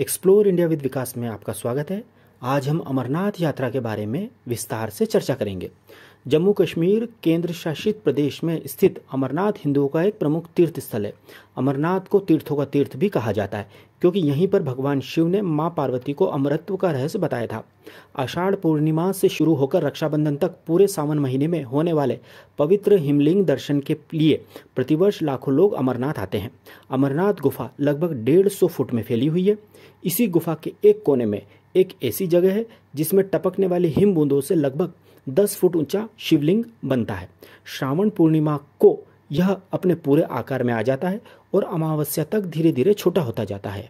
Explore India with विकास में आपका स्वागत है आज हम अमरनाथ यात्रा के बारे में विस्तार से चर्चा करेंगे जम्मू कश्मीर केंद्र शासित प्रदेश में स्थित अमरनाथ हिंदुओं का एक प्रमुख तीर्थ स्थल है अमरनाथ को तीर्थों का तीर्थ भी कहा जाता है क्योंकि यहीं पर भगवान शिव ने मां पार्वती को अमरत्व का रहस्य बताया था आषाढ़ पूर्णिमा से शुरू होकर रक्षाबंधन तक पूरे सावन महीने में होने वाले पवित्र हिमलिंग दर्शन के लिए प्रतिवर्ष लाखों लोग अमरनाथ आते हैं अमरनाथ गुफा लगभग डेढ़ सौ फुट में फैली हुई है इसी गुफा के एक कोने में एक ऐसी जगह है जिसमें टपकने वाली हिम बूंदों से लगभग 10 फुट ऊंचा शिवलिंग बनता है श्रावण पूर्णिमा को यह अपने पूरे आकार में आ जाता है और अमावस्या तक धीरे धीरे छोटा होता जाता है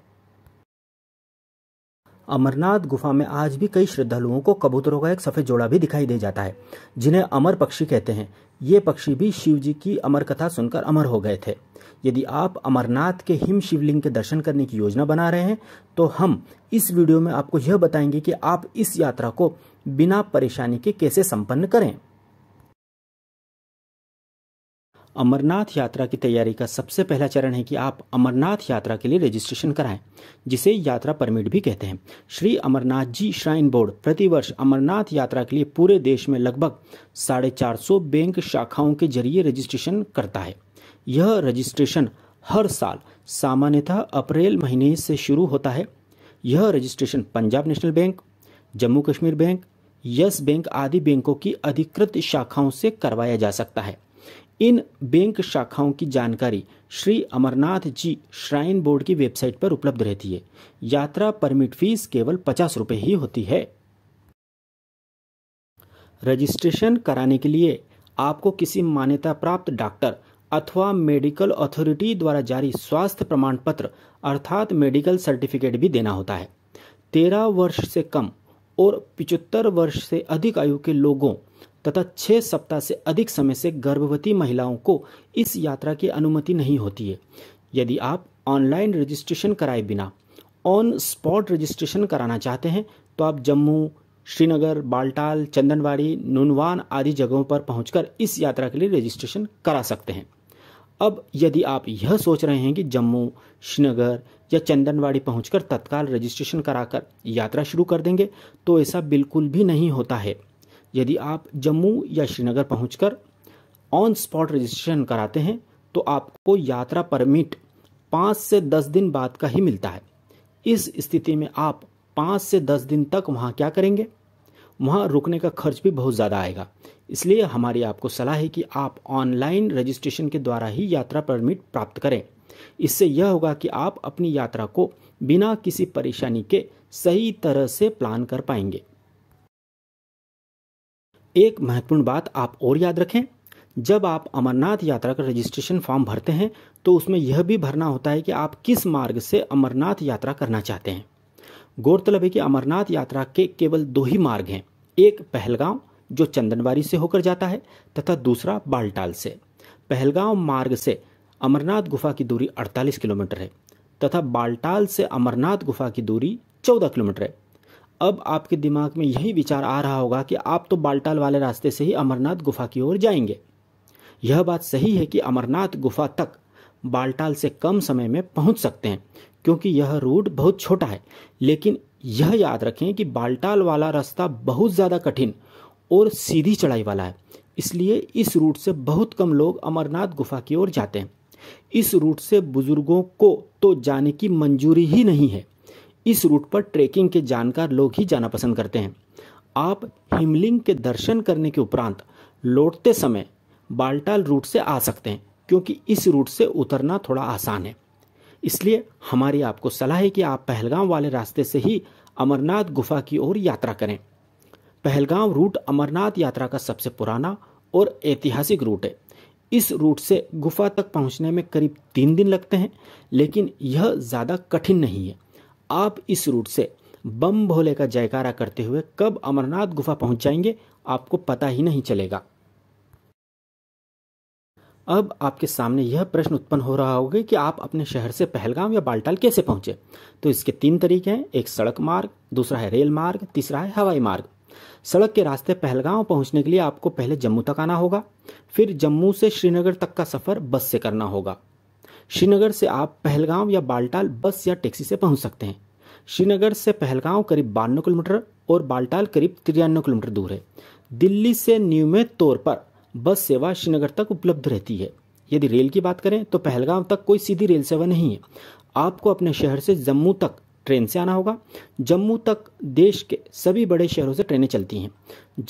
अमरनाथ गुफा में आज भी कई श्रद्धालुओं को कबूतरों का एक सफ़ेद जोड़ा भी दिखाई दे जाता है जिन्हें अमर पक्षी कहते हैं ये पक्षी भी शिव जी की अमर कथा सुनकर अमर हो गए थे यदि आप अमरनाथ के हिम शिवलिंग के दर्शन करने की योजना बना रहे हैं तो हम इस वीडियो में आपको यह बताएंगे कि आप इस यात्रा को बिना परेशानी के कैसे संपन्न करें अमरनाथ यात्रा की तैयारी का सबसे पहला चरण है कि आप अमरनाथ यात्रा के लिए रजिस्ट्रेशन कराएं जिसे यात्रा परमिट भी कहते हैं श्री अमरनाथ जी श्राइन बोर्ड प्रतिवर्ष अमरनाथ यात्रा के लिए पूरे देश में लगभग साढ़े चार सौ बैंक शाखाओं के जरिए रजिस्ट्रेशन करता है यह रजिस्ट्रेशन हर साल सामान्यतः अप्रैल महीने से शुरू होता है यह registration Punjab national bank Jammu Kashmir bank Yes bank आदि बैंकों की अधिकृत शाखाओं से करवाया जा सकता है इन बैंक शाखाओं की जानकारी श्री अमरनाथ जी श्राइन बोर्ड की वेबसाइट पर उपलब्ध रहती है यात्रा परमिट फीस केवल पचास रुपये ही होती है रजिस्ट्रेशन कराने के लिए आपको किसी मान्यता प्राप्त डॉक्टर अथवा मेडिकल अथॉरिटी द्वारा जारी स्वास्थ्य प्रमाण पत्र अर्थात मेडिकल सर्टिफिकेट भी देना होता है तेरह वर्ष से कम और पिचहत्तर वर्ष से अधिक आयु के लोगों तथा छः सप्ताह से अधिक समय से गर्भवती महिलाओं को इस यात्रा की अनुमति नहीं होती है यदि आप ऑनलाइन रजिस्ट्रेशन कराए बिना ऑन स्पॉट रजिस्ट्रेशन कराना चाहते हैं तो आप जम्मू श्रीनगर बालटाल चंदनवाड़ी नुनवान आदि जगहों पर पहुंचकर इस यात्रा के लिए रजिस्ट्रेशन करा सकते हैं अब यदि आप यह सोच रहे हैं कि जम्मू श्रीनगर या चंदनवाड़ी पहुंचकर तत्काल रजिस्ट्रेशन कराकर यात्रा शुरू कर देंगे तो ऐसा बिल्कुल भी नहीं होता है यदि आप जम्मू या श्रीनगर पहुंचकर ऑन स्पॉट रजिस्ट्रेशन कराते हैं तो आपको यात्रा परमिट पाँच से दस दिन बाद का ही मिलता है इस स्थिति में आप पाँच से दस दिन तक वहाँ क्या करेंगे वहाँ रुकने का खर्च भी बहुत ज़्यादा आएगा इसलिए हमारी आपको सलाह है कि आप ऑनलाइन रजिस्ट्रेशन के द्वारा ही यात्रा परमिट प्राप्त करें इससे यह होगा कि आप अपनी यात्रा को बिना किसी परेशानी के सही तरह से प्लान कर पाएंगे एक महत्वपूर्ण बात आप और याद रखें जब आप अमरनाथ यात्रा का रजिस्ट्रेशन फॉर्म भरते हैं तो उसमें यह भी भरना होता है कि आप किस मार्ग से अमरनाथ यात्रा करना चाहते हैं गौरतलब है कि अमरनाथ यात्रा के केवल दो ही मार्ग हैं एक पहलगांव जो चंदनबारी से होकर जाता है तथा दूसरा बालटाल से पहलगांव मार्ग से अमरनाथ गुफा की दूरी 48 किलोमीटर है तथा बालटाल से अमरनाथ गुफा की दूरी 14 किलोमीटर है अब आपके दिमाग में यही विचार आ रहा होगा कि आप तो बालटाल वाले रास्ते से ही अमरनाथ गुफा की ओर जाएंगे यह बात सही है कि अमरनाथ गुफा तक बालटाल से कम समय में पहुंच सकते हैं क्योंकि यह रूट बहुत छोटा है लेकिन यह याद रखें कि बालटाल वाला रास्ता बहुत ज़्यादा कठिन और सीधी चढ़ाई वाला है इसलिए इस रूट से बहुत कम लोग अमरनाथ गुफा की ओर जाते हैं इस रूट से बुजुर्गों को तो जाने की मंजूरी ही नहीं है इस रूट पर ट्रेकिंग के जानकार लोग ही जाना पसंद करते हैं आप हिमलिंग के दर्शन करने के उपरांत लौटते समय बालटाल रूट से आ सकते हैं क्योंकि इस रूट से उतरना थोड़ा आसान है इसलिए हमारी आपको सलाह है कि आप पहलगाम वाले रास्ते से ही अमरनाथ गुफा की ओर यात्रा करें पहलगांव रूट अमरनाथ यात्रा का सबसे पुराना और ऐतिहासिक रूट है इस रूट से गुफा तक पहुंचने में करीब तीन दिन लगते हैं लेकिन यह ज़्यादा कठिन नहीं है आप इस रूट से बम भोले का जयकारा करते हुए कब अमरनाथ गुफा पहुंच जाएंगे आपको पता ही नहीं चलेगा अब आपके सामने यह प्रश्न उत्पन्न हो रहा होगा कि आप अपने शहर से पहलगाम या बालटाल कैसे पहुंचे तो इसके तीन तरीके हैं एक सड़क मार्ग दूसरा है रेल मार्ग तीसरा है हवाई मार्ग सड़क के रास्ते पहलगांव पहुंचने के लिए आपको पहले जम्मू तक आना होगा फिर जम्मू से श्रीनगर तक का सफ़र बस से करना होगा श्रीनगर से आप पहलगांव या बालटाल बस या टैक्सी से पहुंच सकते हैं श्रीनगर से पहलगांव करीब बानवे किलोमीटर और बालटाल करीब तिरानवे किलोमीटर दूर है दिल्ली से नियमित तौर पर बस सेवा श्रीनगर तक उपलब्ध रहती है यदि रेल की बात करें तो पहलगांव तक कोई सीधी रेल सेवा नहीं है आपको अपने शहर से जम्मू तक ट्रेन से आना होगा जम्मू तक देश के सभी बड़े शहरों से ट्रेनें चलती हैं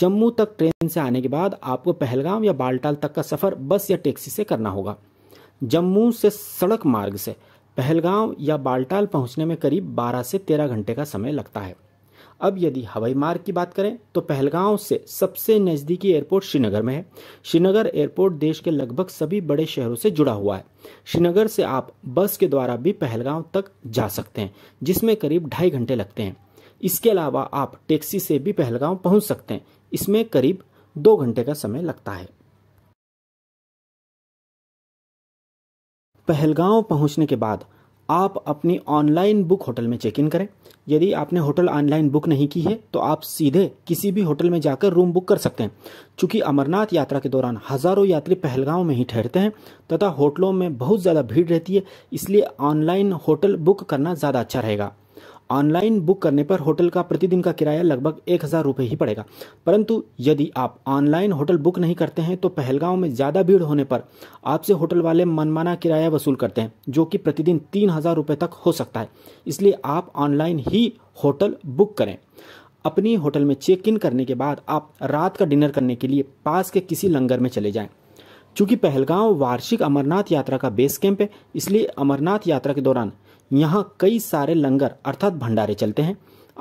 जम्मू तक ट्रेन से आने के बाद आपको पहलगाम या बालटाल तक का सफ़र बस या टैक्सी से करना होगा जम्मू से सड़क मार्ग से पहलगाम या बालटाल पहुंचने में करीब 12 से 13 घंटे का समय लगता है अब यदि हवाई मार्ग की बात करें तो पहलगांव से सबसे नज़दीकी एयरपोर्ट श्रीनगर में है श्रीनगर एयरपोर्ट देश के लगभग सभी बड़े शहरों से जुड़ा हुआ है श्रीनगर से आप बस के द्वारा भी पहलगांव तक जा सकते हैं जिसमें करीब ढाई घंटे लगते हैं इसके अलावा आप टैक्सी से भी पहलगांव पहुंच सकते हैं इसमें करीब दो घंटे का समय लगता है पहलगांव पहुंचने के बाद आप अपनी ऑनलाइन बुक होटल में चेक इन करें यदि आपने होटल ऑनलाइन बुक नहीं की है तो आप सीधे किसी भी होटल में जाकर रूम बुक कर सकते हैं चूंकि अमरनाथ यात्रा के दौरान हज़ारों यात्री पहलगांव में ही ठहरते हैं तथा होटलों में बहुत ज़्यादा भीड़ रहती है इसलिए ऑनलाइन होटल बुक करना ज़्यादा अच्छा रहेगा ऑनलाइन बुक करने पर होटल का प्रतिदिन का किराया लगभग एक हज़ार रुपये ही पड़ेगा परंतु यदि आप ऑनलाइन होटल बुक नहीं करते हैं तो पहलगांव में ज़्यादा भीड़ होने पर आपसे होटल वाले मनमाना किराया वसूल करते हैं जो कि प्रतिदिन तीन हज़ार रुपये तक हो सकता है इसलिए आप ऑनलाइन ही होटल बुक करें अपनी होटल में चेक इन करने के बाद आप रात का डिनर करने के लिए पास के किसी लंगर में चले जाएं चूंकि पहलगांव वार्षिक अमरनाथ यात्रा का बेस कैंप है इसलिए अमरनाथ यात्रा के दौरान यहाँ कई सारे लंगर अर्थात भंडारे चलते हैं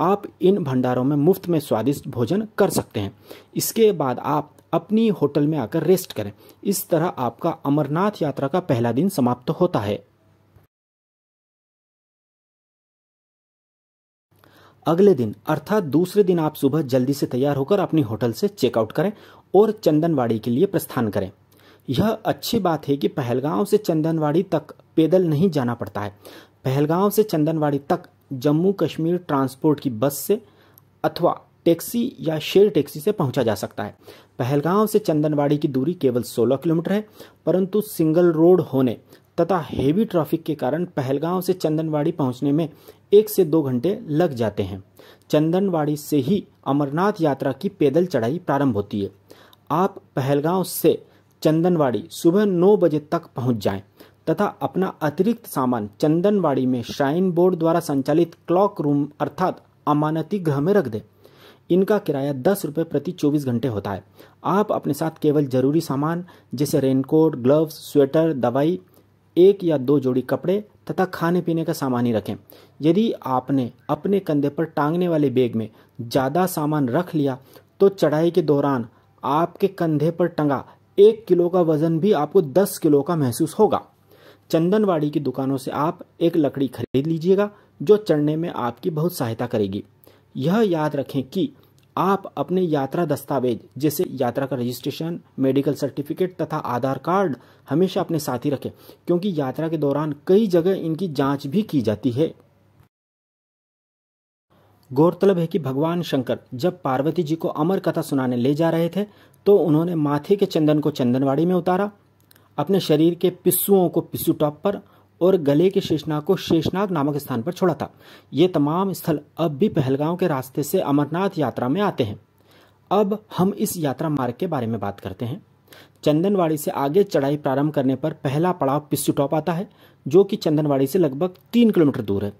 आप इन भंडारों में मुफ्त में स्वादिष्ट भोजन कर सकते हैं इसके बाद आप अपनी होटल में आकर रेस्ट करें इस तरह आपका अमरनाथ यात्रा का पहला दिन समाप्त होता है अगले दिन अर्थात दूसरे दिन आप सुबह जल्दी से तैयार होकर अपनी होटल से चेकआउट करें और चंदनवाड़ी के लिए प्रस्थान करें यह अच्छी बात है कि पहलगांव से चंदनवाड़ी तक पैदल नहीं जाना पड़ता है पहलगांव से चंदनवाड़ी तक जम्मू कश्मीर ट्रांसपोर्ट की बस से अथवा टैक्सी या शेयर टैक्सी से पहुंचा जा सकता है पहलगांव से चंदनवाड़ी की दूरी केवल 16 किलोमीटर है परंतु सिंगल रोड होने तथा हेवी ट्रैफिक के कारण पहलगांव से चंदनवाड़ी पहुंचने में एक से दो घंटे लग जाते हैं चंदनवाड़ी से ही अमरनाथ यात्रा की पैदल चढ़ाई प्रारंभ होती है आप पहलगांव से चंदनवाड़ी सुबह नौ बजे तक पहुंच जाएं तथा अपना अतिरिक्त सामान चंदनवाड़ी में श्राइन बोर्ड द्वारा संचालित क्लॉक रूम अर्थात अमानती गृह में रख दे इनका किराया दस रुपये प्रति चौबीस घंटे होता है आप अपने साथ केवल जरूरी सामान जैसे रेनकोट ग्लव्स स्वेटर दवाई एक या दो जोड़ी कपड़े तथा खाने पीने का सामान ही रखें यदि आपने अपने कंधे पर टांगने वाले बैग में ज़्यादा सामान रख लिया तो चढ़ाई के दौरान आपके कंधे पर टंगा एक किलो का वजन भी आपको दस किलो का महसूस होगा चंदनवाड़ी की दुकानों से आप एक लकड़ी खरीद लीजिएगा जो चढ़ने में आपकी बहुत सहायता करेगी यह याद रखें कि आप अपने यात्रा दस्तावेज जैसे यात्रा का रजिस्ट्रेशन मेडिकल सर्टिफिकेट तथा आधार कार्ड हमेशा अपने साथ ही रखें क्योंकि यात्रा के दौरान कई जगह इनकी जांच भी की जाती है गौरतलब है कि भगवान शंकर जब पार्वती जी को अमर कथा सुनाने ले जा रहे थे तो उन्होंने माथे के चंदन को चंदनवाड़ी में उतारा अपने शरीर के पिस्सुओं को पिस्सू टॉप पर और गले के शेषनाग को शेषनाग नामक स्थान पर छोड़ा था ये तमाम स्थल अब भी पहलगांव के रास्ते से अमरनाथ यात्रा में आते हैं अब हम इस यात्रा मार्ग के बारे में बात करते हैं चंदनवाड़ी से आगे चढ़ाई प्रारंभ करने पर पहला पड़ाव पिस्सू टॉप आता है जो कि चंदनवाड़ी से लगभग तीन किलोमीटर दूर है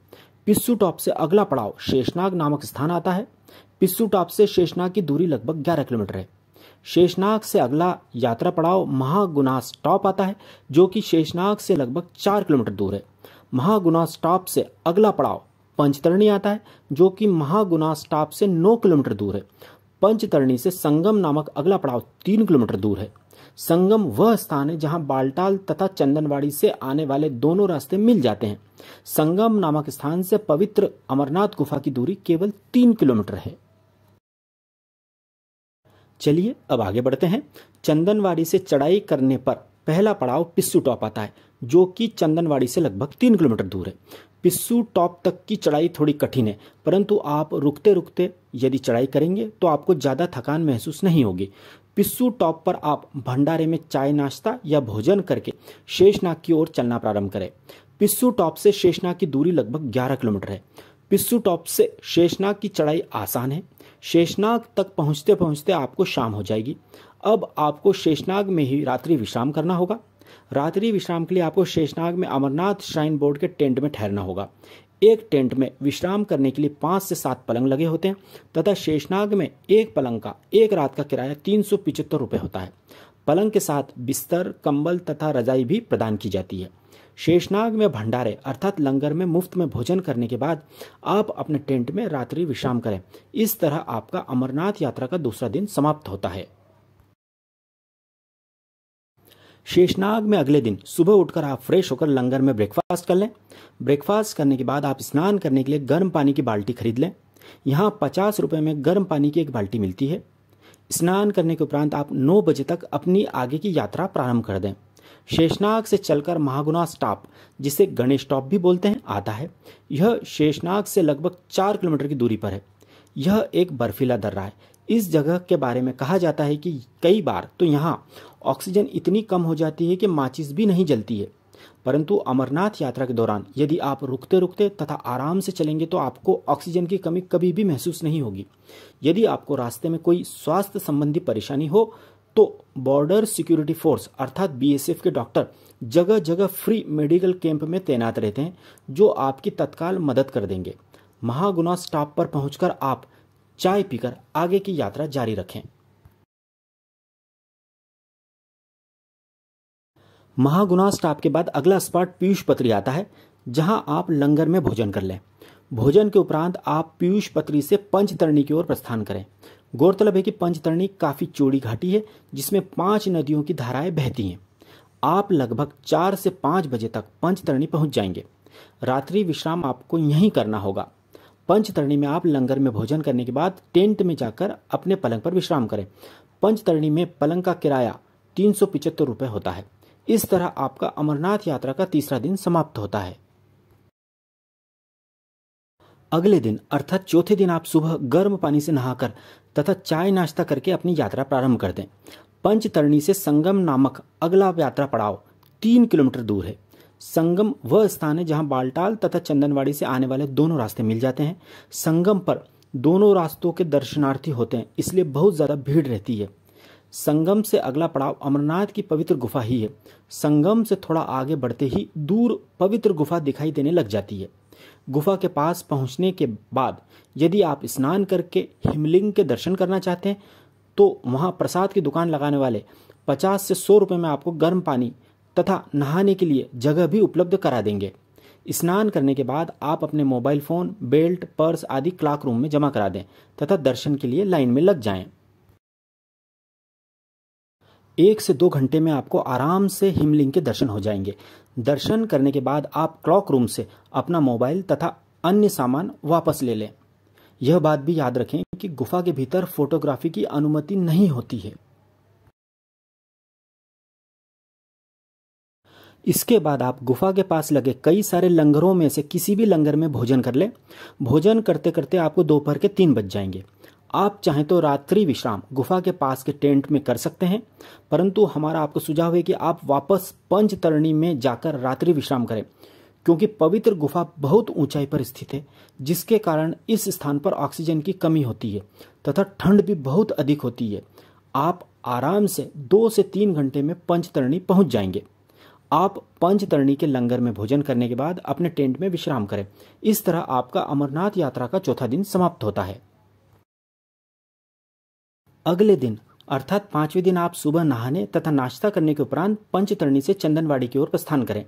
पिस्सू टॉप से अगला पड़ाव शेषनाग नामक स्थान आता है पिस्सू टॉप से शेषनाग की दूरी लगभग ग्यारह किलोमीटर है शेषनाग से अगला यात्रा पड़ाव महागुनास टॉप आता है जो कि शेषनाग से लगभग चार किलोमीटर दूर है महागुनास टॉप से अगला पड़ाव पंचतरणी आता है जो कि महागुनास टॉप से नौ किलोमीटर दूर है पंचतरणी से संगम नामक अगला पड़ाव तीन किलोमीटर दूर है संगम वह स्थान है जहां बालटाल तथा चंदनवाड़ी से आने वाले दोनों रास्ते मिल जाते हैं संगम नामक स्थान से पवित्र अमरनाथ गुफा की दूरी केवल तीन किलोमीटर है चलिए अब आगे बढ़ते हैं चंदनवाड़ी से चढ़ाई करने पर पहला पड़ाव पिस्सू टॉप आता है जो कि चंदनवाड़ी से लगभग तीन किलोमीटर दूर है पिस्सू टॉप तक की चढ़ाई थोड़ी कठिन है परंतु आप रुकते रुकते यदि चढ़ाई करेंगे तो आपको ज़्यादा थकान महसूस नहीं होगी पिस्सू टॉप पर आप भंडारे में चाय नाश्ता या भोजन करके शेषनाग की ओर चलना प्रारंभ करें पिस्सू टॉप से शेषनाग की दूरी लगभग 11 किलोमीटर है पिस्सू टॉप से शेषनाग की चढ़ाई आसान है शेषनाग तक पहुंचते पहुंचते आपको शाम हो जाएगी अब आपको शेषनाग में ही रात्रि विश्राम करना होगा रात्रि विश्राम के लिए आपको शेषनाग में अमरनाथ श्राइन बोर्ड के टेंट में ठहरना होगा एक टेंट में विश्राम करने के लिए पाँच से सात पलंग लगे होते हैं तथा शेषनाग में एक पलंग का एक रात का किराया तीन सौ पिचहत्तर रुपये होता है पलंग के साथ बिस्तर कंबल तथा रजाई भी प्रदान की जाती है शेषनाग में भंडारे अर्थात लंगर में मुफ्त में भोजन करने के बाद आप अपने टेंट में रात्रि विश्राम करें इस तरह आपका अमरनाथ यात्रा का दूसरा दिन समाप्त होता है शेषनाग में अगले दिन सुबह उठकर आप फ्रेश होकर लंगर में ब्रेकफास्ट कर लें ब्रेकफास्ट करने के बाद आप स्नान करने के लिए गर्म पानी की बाल्टी खरीद लें यहाँ पचास रुपये में गर्म पानी की एक बाल्टी मिलती है स्नान करने के उपरांत आप नौ बजे तक अपनी आगे की यात्रा प्रारंभ कर दें शेषनाग से चलकर महागुना स्टॉप जिसे गणेश स्टॉप भी बोलते हैं आता है यह शेषनाग से लगभग चार किलोमीटर की दूरी पर है यह एक बर्फीला दर्रा है इस जगह के बारे में कहा जाता है कि कई बार तो यहाँ ऑक्सीजन इतनी कम हो जाती है कि माचिस भी नहीं जलती है परंतु अमरनाथ यात्रा के दौरान यदि आप रुकते रुकते तथा आराम से चलेंगे तो आपको ऑक्सीजन की कमी कभी भी महसूस नहीं होगी यदि आपको रास्ते में कोई स्वास्थ्य संबंधी परेशानी हो तो बॉर्डर सिक्योरिटी फोर्स अर्थात बीएसएफ के डॉक्टर जगह जगह फ्री मेडिकल कैंप में तैनात रहते हैं जो आपकी तत्काल मदद कर देंगे महागुना स्टॉप पर पहुंचकर आप चाय पीकर आगे की यात्रा जारी रखें महागुना स्टॉप के बाद अगला स्पॉट पीयूष पत्री आता है जहां आप लंगर में भोजन कर लें भोजन के उपरांत आप पीयूष पत्री से पंचतरणी की ओर प्रस्थान करें गौरतलब है कि पंचतरणी काफ़ी चौड़ी घाटी है जिसमें पांच नदियों की धाराएं बहती हैं आप लगभग चार से पांच बजे तक पंचतरणी पहुंच जाएंगे रात्रि विश्राम आपको यहीं करना होगा पंचतरणी में आप लंगर में भोजन करने के बाद टेंट में जाकर अपने पलंग पर विश्राम करें पंचतरणी में पलंग का किराया तीन सौ होता है इस तरह आपका अमरनाथ यात्रा का तीसरा दिन समाप्त होता है अगले दिन अर्थात चौथे दिन आप सुबह गर्म पानी से नहाकर तथा चाय नाश्ता करके अपनी यात्रा प्रारंभ कर दें पंचतरणी से संगम नामक अगला यात्रा पड़ाव तीन किलोमीटर दूर है संगम वह स्थान है जहां बालटाल तथा चंदनवाड़ी से आने वाले दोनों रास्ते मिल जाते हैं संगम पर दोनों रास्तों के दर्शनार्थी होते हैं इसलिए बहुत ज़्यादा भीड़ रहती है संगम से अगला पड़ाव अमरनाथ की पवित्र गुफा ही है संगम से थोड़ा आगे बढ़ते ही दूर पवित्र गुफा दिखाई देने लग जाती है गुफा के पास पहुंचने के बाद यदि आप स्नान करके हिमलिंग के दर्शन करना चाहते हैं तो वहां प्रसाद की दुकान लगाने वाले पचास से सौ रुपए में आपको गर्म पानी तथा नहाने के लिए जगह भी उपलब्ध करा देंगे स्नान करने के बाद आप अपने मोबाइल फ़ोन बेल्ट पर्स आदि क्लाक रूम में जमा करा दें तथा दर्शन के लिए लाइन में लग जाएं। एक से दो घंटे में आपको आराम से हिमलिंग के दर्शन हो जाएंगे दर्शन करने के बाद आप क्लॉक रूम से अपना मोबाइल तथा अन्य सामान वापस ले लें यह बात भी याद रखें कि गुफा के भीतर फोटोग्राफी की अनुमति नहीं होती है इसके बाद आप गुफा के पास लगे कई सारे लंगरों में से किसी भी लंगर में भोजन कर लें भोजन करते करते आपको दोपहर के तीन बज जाएंगे आप चाहें तो रात्रि विश्राम गुफा के पास के टेंट में कर सकते हैं परंतु हमारा आपको सुझाव है कि आप वापस पंचतरणी में जाकर रात्रि विश्राम करें क्योंकि पवित्र गुफा बहुत ऊंचाई पर स्थित है जिसके कारण इस स्थान पर ऑक्सीजन की कमी होती है तथा ठंड भी बहुत अधिक होती है आप आराम से दो से तीन घंटे में पंचतरणी पहुंच जाएंगे आप पंचतरणी के लंगर में भोजन करने के बाद अपने टेंट में विश्राम करें इस तरह आपका अमरनाथ यात्रा का चौथा दिन समाप्त होता है अगले दिन अर्थात पांचवें दिन आप सुबह नहाने तथा नाश्ता करने के उपरांत पंचतरणी से चंदनवाड़ी की ओर प्रस्थान करें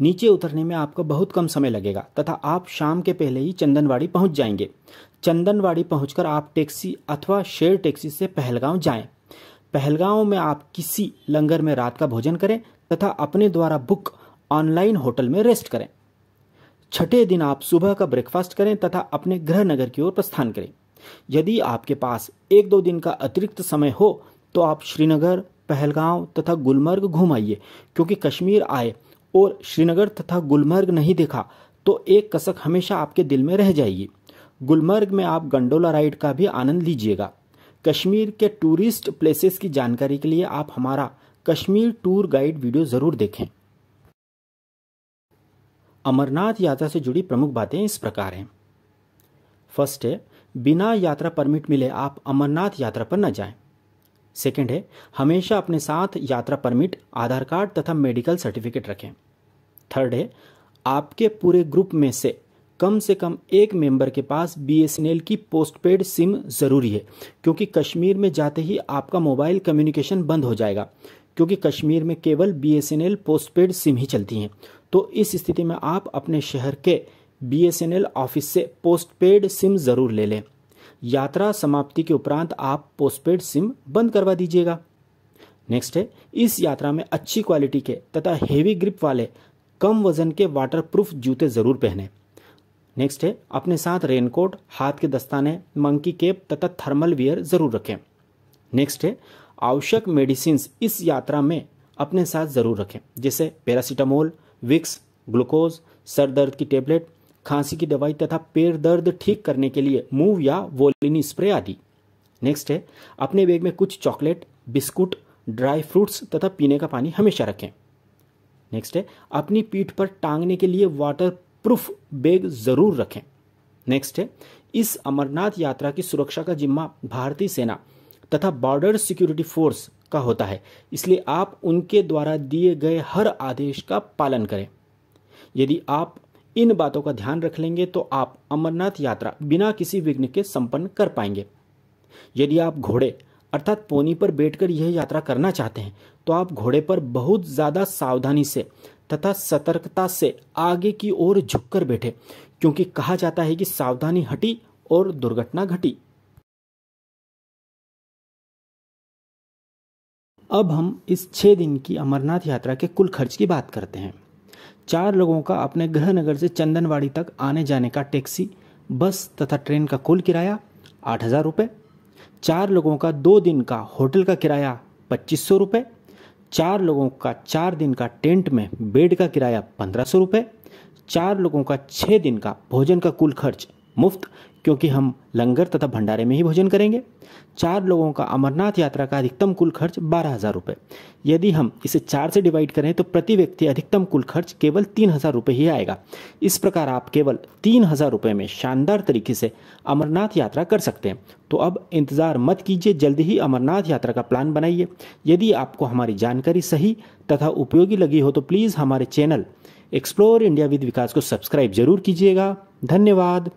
नीचे उतरने में आपको बहुत कम समय लगेगा तथा आप शाम के पहले ही चंदनवाड़ी पहुंच जाएंगे चंदनवाड़ी पहुंचकर आप टैक्सी अथवा शेयर टैक्सी से पहलगांव जाएं। पहलगांव में आप किसी लंगर में रात का भोजन करें तथा अपने द्वारा बुक ऑनलाइन होटल में रेस्ट करें छठे दिन आप सुबह का ब्रेकफास्ट करें तथा अपने गृह नगर की ओर प्रस्थान करें यदि आपके पास एक दो दिन का अतिरिक्त समय हो तो आप श्रीनगर पहलगांव तथा गुलमर्ग घूम आइए क्योंकि कश्मीर आए और श्रीनगर तथा गुलमर्ग नहीं देखा तो एक कसक हमेशा आपके दिल में रह जाएगी गुलमर्ग में आप गंडोला राइड का भी आनंद लीजिएगा कश्मीर के टूरिस्ट प्लेसेस की जानकारी के लिए आप हमारा कश्मीर टूर गाइड वीडियो ज़रूर देखें अमरनाथ यात्रा से जुड़ी प्रमुख बातें इस प्रकार हैं फर्स्ट है बिना यात्रा परमिट मिले आप अमरनाथ यात्रा पर न जाएं। सेकंड है हमेशा अपने साथ यात्रा परमिट आधार कार्ड तथा मेडिकल सर्टिफिकेट रखें थर्ड है आपके पूरे ग्रुप में से कम से कम एक मेंबर के पास बीएसएनएल की पोस्टपेड सिम ज़रूरी है क्योंकि कश्मीर में जाते ही आपका मोबाइल कम्युनिकेशन बंद हो जाएगा क्योंकि कश्मीर में केवल बीएसएनएल पोस्टपेड सिम ही चलती हैं तो इस स्थिति में आप अपने शहर के बीएसएनएल ऑफिस से पोस्टपेड सिम ज़रूर ले लें यात्रा समाप्ति के उपरांत आप पोस्टपेड सिम बंद करवा दीजिएगा नेक्स्ट है इस यात्रा में अच्छी क्वालिटी के तथा हेवी ग्रिप वाले कम वजन के वाटरप्रूफ जूते ज़रूर पहने नेक्स्ट है अपने साथ रेनकोट हाथ के दस्ताने मंकी केप तथा थर्मल वियर ज़रूर रखें नेक्स्ट है आवश्यक मेडिसिन इस यात्रा में अपने साथ ज़रूर रखें जैसे पैरासीटामोल विक्स ग्लूकोज सर दर्द की टेबलेट खांसी की दवाई तथा पेट दर्द ठीक करने के लिए मूव या वोलिनी स्प्रे आदि नेक्स्ट है अपने बैग में कुछ चॉकलेट बिस्कुट ड्राई फ्रूट्स तथा पीने का पानी हमेशा रखें नेक्स्ट है अपनी पीठ पर टांगने के लिए वाटर प्रूफ बैग जरूर रखें नेक्स्ट है इस अमरनाथ यात्रा की सुरक्षा का जिम्मा भारतीय सेना तथा बॉर्डर सिक्योरिटी फोर्स का होता है इसलिए आप उनके द्वारा दिए गए हर आदेश का पालन करें यदि आप इन बातों का ध्यान रख लेंगे तो आप अमरनाथ यात्रा बिना किसी विघ्न के संपन्न कर पाएंगे यदि आप घोड़े अर्थात पोनी पर बैठकर यह यात्रा करना चाहते हैं तो आप घोड़े पर बहुत ज़्यादा सावधानी से तथा सतर्कता से आगे की ओर झुककर बैठे क्योंकि कहा जाता है कि सावधानी हटी और दुर्घटना घटी अब हम इस छह दिन की अमरनाथ यात्रा के कुल खर्च की बात करते हैं चार लोगों का अपने गृहनगर से चंदनवाड़ी तक आने जाने का टैक्सी बस तथा ट्रेन का कुल किराया आठ हज़ार रुपये चार लोगों का दो दिन का होटल का किराया पच्चीस सौ रुपये चार लोगों का चार दिन का टेंट में बेड का किराया पंद्रह सौ रुपये चार लोगों का छः दिन का भोजन का कुल खर्च मुफ्त क्योंकि हम लंगर तथा भंडारे में ही भोजन करेंगे चार लोगों का अमरनाथ यात्रा का अधिकतम कुल खर्च बारह हज़ार रुपये यदि हम इसे चार से डिवाइड करें तो प्रति व्यक्ति अधिकतम कुल खर्च केवल तीन हज़ार रुपये ही आएगा इस प्रकार आप केवल तीन हज़ार रुपये में शानदार तरीके से अमरनाथ यात्रा कर सकते हैं तो अब इंतज़ार मत कीजिए जल्दी ही अमरनाथ यात्रा का प्लान बनाइए यदि आपको हमारी जानकारी सही तथा उपयोगी लगी हो तो प्लीज़ हमारे channel Explore India with Vikas को सब्सक्राइब जरूर कीजिएगा धन्यवाद